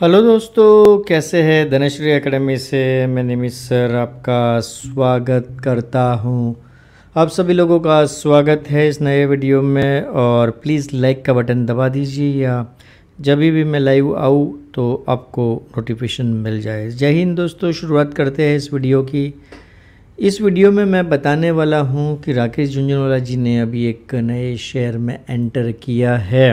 Hello दोस्तों कैसे हैं धनश्री एकेडमी से मैं निमित सर आपका स्वागत करता हूं आप सभी लोगों का स्वागत है इस नए वीडियो में और प्लीज़ लाइक का बटन दबा दीजिए या जब भी मैं लाइव आऊँ तो आपको नोटिफिकेशन मिल जाए जय हिंद दोस्तों शुरुआत करते हैं इस वीडियो की इस वीडियो में मैं बताने वाला हूँ कि राकेश झुंझुनवाला जी ने अभी एक नए शहर में एंटर किया है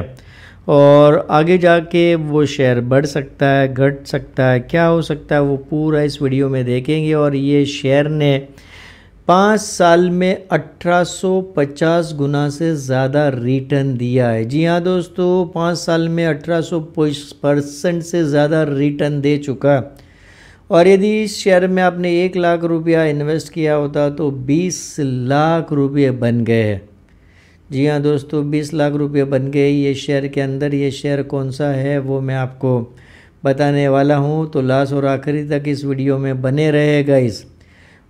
और आगे जाके वो शेयर बढ़ सकता है घट सकता है क्या हो सकता है वो पूरा इस वीडियो में देखेंगे और ये शेयर ने पाँच साल में 1850 गुना से ज़्यादा रिटर्न दिया है जी हाँ दोस्तों पाँच साल में 1800 परसेंट से ज़्यादा रिटर्न दे चुका और यदि इस शेयर में आपने एक लाख रुपया इन्वेस्ट किया होता तो 20 लाख रुपये बन गए हैं जी हाँ दोस्तों बीस लाख रुपये बन गए ये शेयर के अंदर ये शेयर कौन सा है वो मैं आपको बताने वाला हूँ तो लास्ट और आखिरी तक इस वीडियो में बने रहेगा इस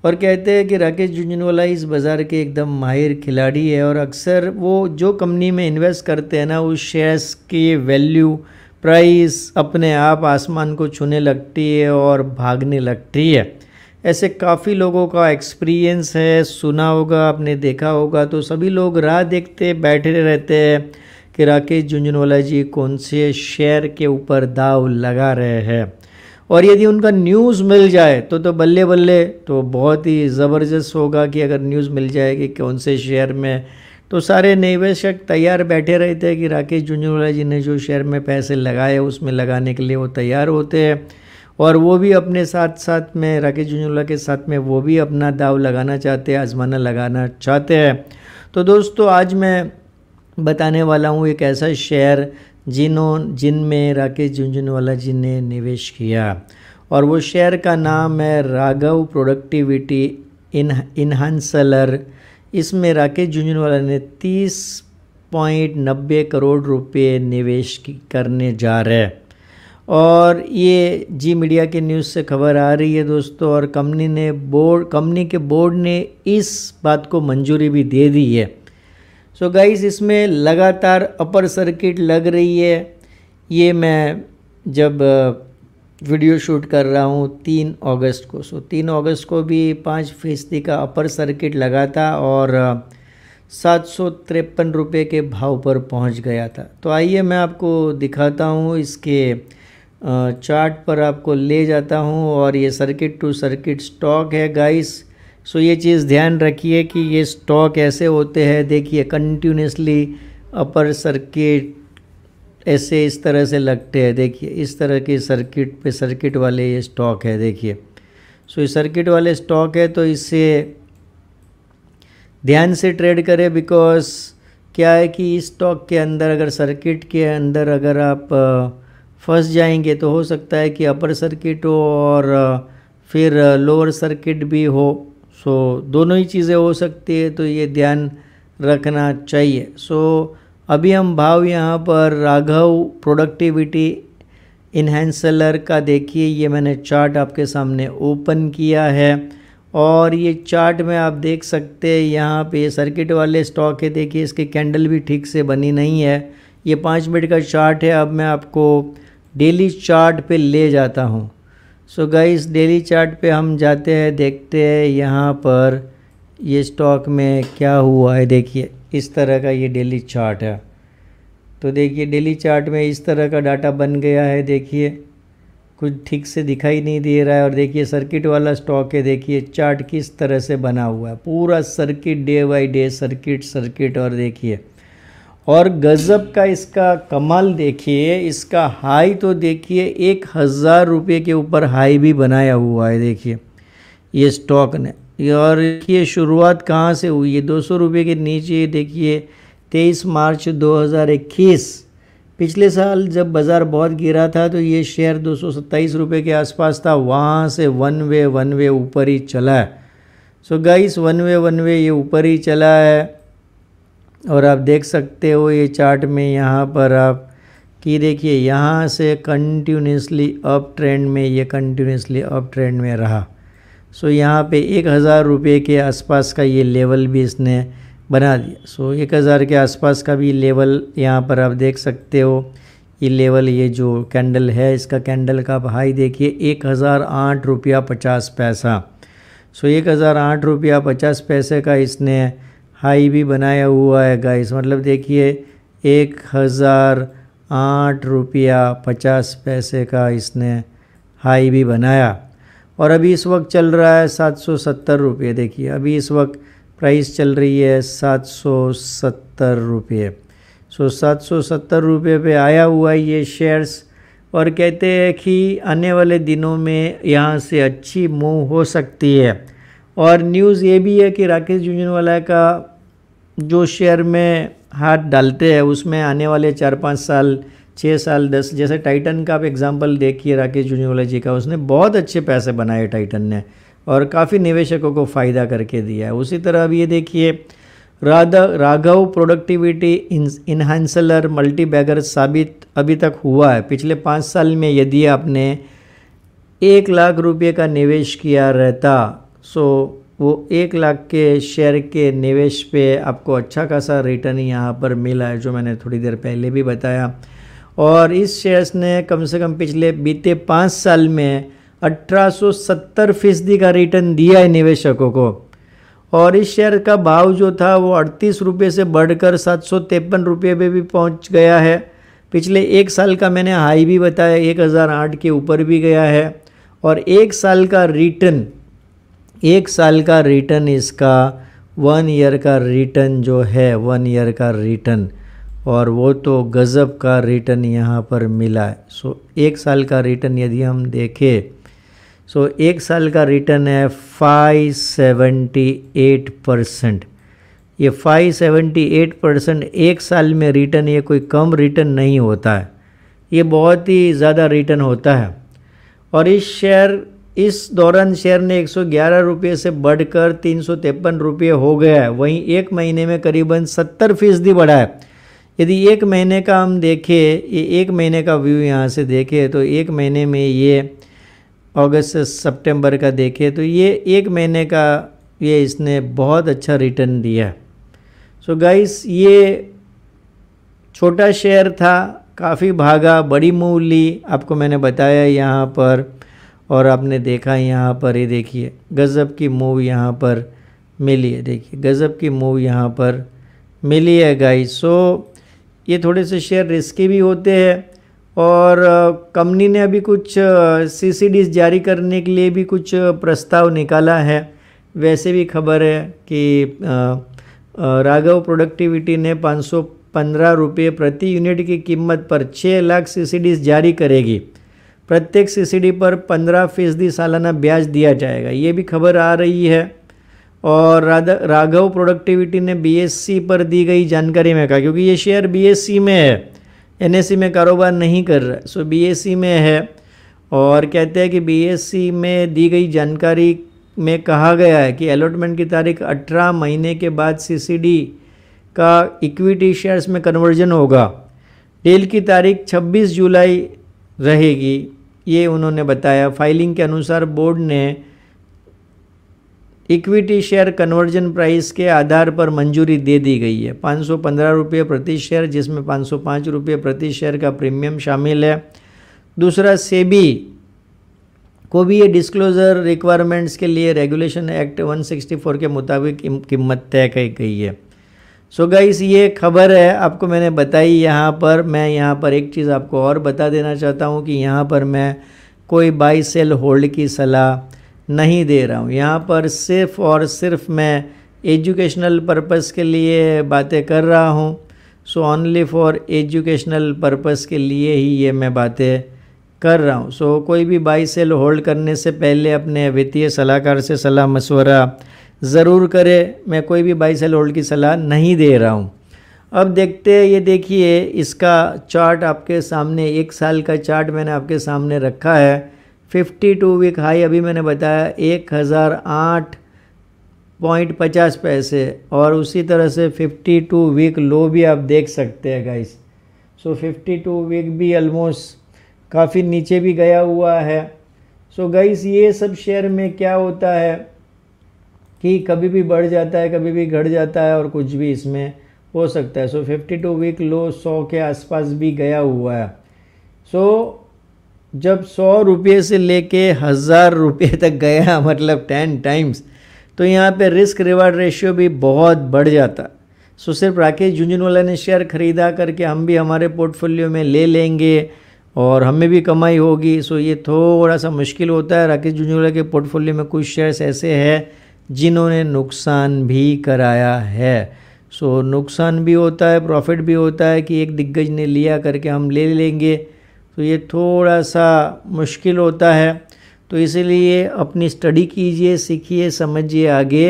और कहते हैं कि राकेश झुंझुनवाला इस बाज़ार के एकदम माहिर खिलाड़ी है और अक्सर वो जो कंपनी में इन्वेस्ट करते हैं ना उस शेयर्स की वैल्यू प्राइस अपने आप आसमान को छूने लगती है और भागने लगती है ऐसे काफ़ी लोगों का एक्सपीरियंस है सुना होगा आपने देखा होगा तो सभी लोग राह देखते बैठे रहते हैं कि राकेश झुंझुनवाला जी कौन से शेयर के ऊपर दाव लगा रहे हैं और यदि उनका न्यूज़ मिल जाए तो तो बल्ले बल्ले तो बहुत ही ज़बरदस्त होगा कि अगर न्यूज़ मिल जाए कि कौन से शेयर में तो सारे निवेशक तैयार बैठे रहते हैं कि राकेश झुंझुनवाला जी ने जो शेयर में पैसे लगाए उसमें लगाने के लिए वो तैयार होते हैं और वो भी अपने साथ साथ में राकेश झुंझुनला के साथ में वो भी अपना दाव लगाना चाहते हैं आजमाना लगाना चाहते हैं तो दोस्तों आज मैं बताने वाला हूँ एक ऐसा शेयर जिन्हों जिनमें राकेश झुंझुनवाला जी ने निवेश किया और वो शेयर का नाम है राघव प्रोडक्टिविटी इन इन्हांसलर इसमें राकेश झुंझुनवाला ने तीस पॉइंट नब्बे करोड़ रुपए निवेश करने जा रहे हैं और ये जी मीडिया के न्यूज़ से खबर आ रही है दोस्तों और कंपनी ने बोर्ड कंपनी के बोर्ड ने इस बात को मंजूरी भी दे दी है सो so गाइस इसमें लगातार अपर सर्किट लग रही है ये मैं जब वीडियो शूट कर रहा हूँ तीन अगस्त को सो so, तीन अगस्त को भी पाँच फीसदी का अपर सर्किट लगा था और सात सौ तिरपन रुपये के भाव पर पहुँच गया था तो आइए मैं आपको दिखाता हूँ इसके चार्ट पर आपको ले जाता हूँ और ये सर्किट टू सर्किट स्टॉक है गाइस सो ये चीज़ ध्यान रखिए कि ये स्टॉक ऐसे होते हैं देखिए कंटिन्यूसली अपर सर्किट ऐसे इस तरह से लगते हैं देखिए इस तरह के सर्किट पे सर्किट वाले ये स्टॉक है देखिए सो ये सर्किट वाले स्टॉक है तो इससे ध्यान से ट्रेड करें बिकॉज क्या है कि इस स्टॉक के अंदर अगर सर्किट के अंदर अगर आप फंस जाएंगे तो हो सकता है कि अपर सर्किट हो और फिर लोअर सर्किट भी हो सो दोनों ही चीज़ें हो सकती है तो ये ध्यान रखना चाहिए सो अभी हम भाव यहाँ पर राघव प्रोडक्टिविटी इन्हेंसलर का देखिए ये मैंने चार्ट आपके सामने ओपन किया है और ये चार्ट में आप देख सकते हैं यहाँ पे सर्किट वाले स्टॉक है देखिए इसके कैंडल भी ठीक से बनी नहीं है ये पाँच मिनट का चार्ट है अब मैं आपको डेली चार्ट पे ले जाता हूँ सो गाइस डेली चार्ट पे हम जाते हैं देखते हैं यहाँ पर ये स्टॉक में क्या हुआ है देखिए इस तरह का ये डेली चार्ट है तो देखिए डेली चार्ट में इस तरह का डाटा बन गया है देखिए कुछ ठीक से दिखाई नहीं दे रहा है और देखिए सर्किट वाला स्टॉक है देखिए चार्ट किस तरह से बना हुआ है पूरा circuit day by day circuit circuit और देखिए और गज़ब का इसका कमाल देखिए इसका हाई तो देखिए एक हज़ार रुपये के ऊपर हाई भी बनाया हुआ है देखिए ये स्टॉक ने और ये शुरुआत कहाँ से हुई है दो सौ रुपये के नीचे देखिए तेईस मार्च 2021 पिछले साल जब बाज़ार बहुत गिरा था तो ये शेयर दो सौ रुपये के आसपास था वहाँ से वन वे वन वे ऊपर ही चला है so guys one way one way ये ऊपर ही चला है और आप देख सकते हो ये चार्ट में यहाँ पर आप कि देखिए यहाँ से कंटिन्यूसली अप ट्रेंड में ये कंटिन्यूसली अप ट्रेंड में रहा सो so, यहाँ पे एक हज़ार रुपये के आसपास का ये लेवल भी इसने बना दिया सो so, एक हज़ार के आसपास का भी लेवल यहाँ पर आप देख सकते हो ये लेवल ये जो कैंडल है इसका कैंडल का आप हाई देखिए एक हज़ार आठ रुपया पचास पैसा सो so, एक हज़ार आठ रुपया पचास पैसे का इसने हाई भी बनाया हुआ है गाइस मतलब देखिए एक हज़ार आठ रुपया पचास पैसे का इसने हाई भी बनाया और अभी इस वक्त चल रहा है सात सौ सत्तर रुपये देखिए अभी इस वक्त प्राइस चल रही है सात सौ सत्तर रुपये सो सात सौ सत्तर रुपये पर आया हुआ ये शेयर्स और कहते हैं कि आने वाले दिनों में यहाँ से अच्छी मूव हो सकती है और न्यूज़ ये भी है कि राकेश झुंझुनवाला का जो शेयर में हाथ डालते हैं उसमें आने वाले चार पाँच साल छः साल दस जैसे टाइटन का आप एग्जांपल देखिए राकेश जूनियोलॉजी का उसने बहुत अच्छे पैसे बनाए टाइटन ने और काफ़ी निवेशकों को फ़ायदा करके दिया है उसी तरह अब ये देखिए Radha Raghav productivity enhancer multi bagger साबित अभी तक हुआ है पिछले पाँच साल में यदि आपने एक लाख रुपये का निवेश किया रहता सो वो एक लाख के शेयर के निवेश पे आपको अच्छा खासा रिटर्न यहाँ पर मिला है जो मैंने थोड़ी देर पहले भी बताया और इस शेयर्स ने कम से कम पिछले बीते पाँच साल में 1870 फीसदी का रिटर्न दिया है निवेशकों को और इस शेयर का भाव जो था वो अड़तीस रुपये से बढ़कर सात सौ तिरपन रुपये पर भी पहुंच गया है पिछले एक साल का मैंने हाई भी बताया 1008 के ऊपर भी गया है और एक साल का रिटर्न एक साल का रिटर्न इसका वन ईयर का रिटर्न जो है वन ईयर का रिटर्न और वो तो गज़ब का रिटर्न यहाँ पर मिला है सो एक साल का रिटर्न यदि हम देखें सो एक साल का रिटर्न है सेवेंटी एट परसेंट ये सेवेंटी एट परसेंट एक साल में रिटर्न ये कोई कम रिटर्न नहीं होता है ये बहुत ही ज़्यादा रिटर्न होता है और इस शेयर इस दौरान शेयर ने एक रुपये से बढ़कर तीन सौ रुपये हो गया है वहीं एक महीने में करीबन सत्तर फीसदी बढ़ा है यदि एक महीने का हम देखें ये एक महीने का व्यू यहाँ से देखें तो एक महीने में ये अगस्त से सितंबर का देखें तो ये एक महीने का ये इसने बहुत अच्छा रिटर्न दिया है सो गाइस ये छोटा शेयर था काफ़ी भागा बड़ी मूव ली आपको मैंने बताया यहाँ पर और आपने देखा यहाँ पर ये देखिए गज़ब की मूव यहाँ पर मिली है देखिए गज़ब की मूव यहाँ पर मिली है गाइस सो ये थोड़े से शेयर रिस्की भी होते हैं और कंपनी ने अभी कुछ सीसीडीज जारी करने के लिए भी कुछ प्रस्ताव निकाला है वैसे भी खबर है कि राघव प्रोडक्टिविटी ने पाँच सौ पंद्रह रुपये प्रति यूनिट की कीमत पर छः लाख सी जारी करेगी प्रत्येक सीसीडी पर पंद्रह फीसदी सालाना ब्याज दिया जाएगा ये भी खबर आ रही है और राधा राघव प्रोडक्टिविटी ने बीएससी पर दी गई जानकारी में कहा क्योंकि ये शेयर बीएससी में है एनएससी में कारोबार नहीं कर रहा सो बीएससी में है और कहते हैं कि बीएससी में दी गई जानकारी में कहा गया है कि अलॉटमेंट की तारीख 18 महीने के बाद सीसीडी का इक्विटी शेयर्स में कन्वर्जन होगा डील की तारीख 26 जुलाई रहेगी ये उन्होंने बताया फाइलिंग के अनुसार बोर्ड ने इक्विटी शेयर कन्वर्जन प्राइस के आधार पर मंजूरी दे दी गई है पाँच सौ पंद्रह रुपये प्रति शेयर जिसमें पाँच सौ पाँच रुपये प्रति शेयर का प्रीमियम शामिल है दूसरा सेबी को भी ये डिस्क्लोज़र रिक्वायरमेंट्स के लिए रेगुलेशन एक्ट 164 के मुताबिक कीमत तय की गई है सो so गाइस ये खबर है आपको मैंने बताई यहाँ पर मैं यहाँ पर एक चीज़ आपको और बता देना चाहता हूँ कि यहाँ पर मैं कोई बाई सेल होल्ड की सलाह नहीं दे रहा हूँ यहाँ पर सिर्फ और सिर्फ मैं एजुकेशनल पर्पस के लिए बातें कर रहा हूँ so only for educational purpose के लिए ही ये मैं बातें कर रहा हूँ सो so, कोई भी बाई सेल होल्ड करने से पहले अपने वित्तीय सलाहकार से सलाह मशवरा ज़रूर करें मैं कोई भी बाई सेल होल्ड की सलाह नहीं दे रहा हूँ अब देखते हैं ये देखिए इसका चार्ट आपके सामने एक साल का चार्ट मैंने आपके सामने रखा है 52 वीक हाई अभी मैंने बताया एक हज़ार आठ पॉइंट पचास पैसे और उसी तरह से 52 वीक लो भी आप देख सकते हैं गाइस सो so 52 वीक भी ऑलमोस्ट काफ़ी नीचे भी गया हुआ है सो so गाइस ये सब शेयर में क्या होता है कि कभी भी बढ़ जाता है कभी भी घट जाता है और कुछ भी इसमें हो सकता है so fifty two week low सौ के आसपास भी गया हुआ है सो so, जब सौ रुपये से लेके हज़ार रुपये तक गया मतलब टेन टाइम्स तो यहाँ पे रिस्क रिवार्ड रेशियो भी बहुत बढ़ जाता सो so, सिर्फ राकेश झुंझुनवाला ने शेयर ख़रीदा करके हम भी हमारे पोर्टफोलियो में ले लेंगे और हमें भी कमाई होगी सो so, ये थोड़ा सा मुश्किल होता है राकेश झुंझुनवाला के पोर्टफोलियो में कुछ शेयर्स ऐसे हैं जिन्होंने नुकसान भी कराया है सो so, नुकसान भी होता है प्रॉफिट भी होता है कि एक दिग्गज ने लिया करके हम ले लेंगे तो ये थोड़ा सा मुश्किल होता है तो इसीलिए अपनी स्टडी कीजिए सीखिए समझिए आगे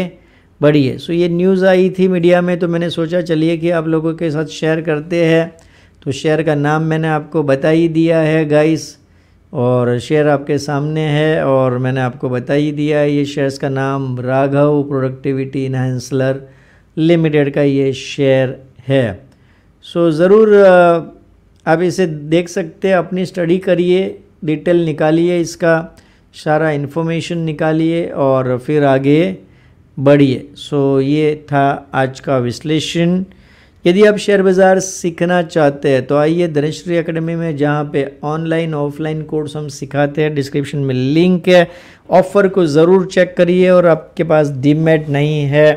बढ़िए सो ये न्यूज़ आई थी मीडिया में तो मैंने सोचा चलिए कि आप लोगों के साथ शेयर करते हैं तो शेयर का नाम मैंने आपको बता ही दिया है गाइस और शेयर आपके सामने है और मैंने आपको बता ही दिया है ये शेयर्स का नाम राघव प्रोडक्टिविटी इन्हेंसलर लिमिटेड का ये शेयर है सो so, ज़रूर आप इसे देख सकते हैं अपनी स्टडी करिए डिटेल निकालिए इसका सारा इन्फॉर्मेशन निकालिए और फिर आगे बढ़िए सो so, ये था आज का विश्लेषण यदि आप शेयर बाज़ार सीखना चाहते हैं तो आइए धनश्री अकेडमी में जहाँ पे ऑनलाइन ऑफलाइन कोर्स हम सिखाते हैं डिस्क्रिप्शन में लिंक है ऑफ़र को ज़रूर चेक करिए और आपके पास डीमेट नहीं है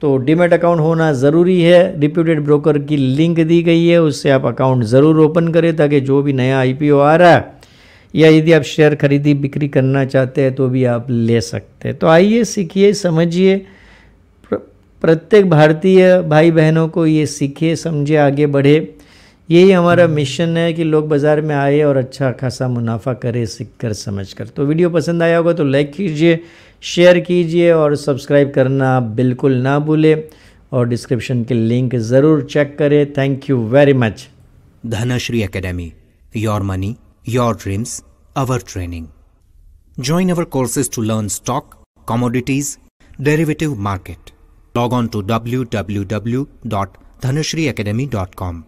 तो डीमेट अकाउंट होना ज़रूरी है रिप्यूटेड ब्रोकर की लिंक दी गई है उससे आप अकाउंट ज़रूर ओपन करें ताकि जो भी नया आई आ रहा है या यदि आप शेयर खरीदी बिक्री करना चाहते हैं तो भी आप ले सकते हैं तो आइए सीखिए समझिए प्रत्येक भारतीय भाई बहनों को ये सीखे समझे आगे बढ़े यही हमारा मिशन हम्म। है कि लोग बाज़ार में आए और अच्छा खासा मुनाफा करें सीख कर समझ कर तो वीडियो पसंद आया होगा तो लाइक कीजिए शेयर कीजिए और सब्सक्राइब करना बिल्कुल ना भूलें और डिस्क्रिप्शन के लिंक ज़रूर चेक करें thank you very much Dhanashree academy your money your dreams our training join our courses to learn stock commodities derivative market log on to www.dhanashriacademy.com.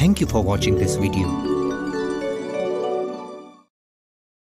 Thank you for watching this video.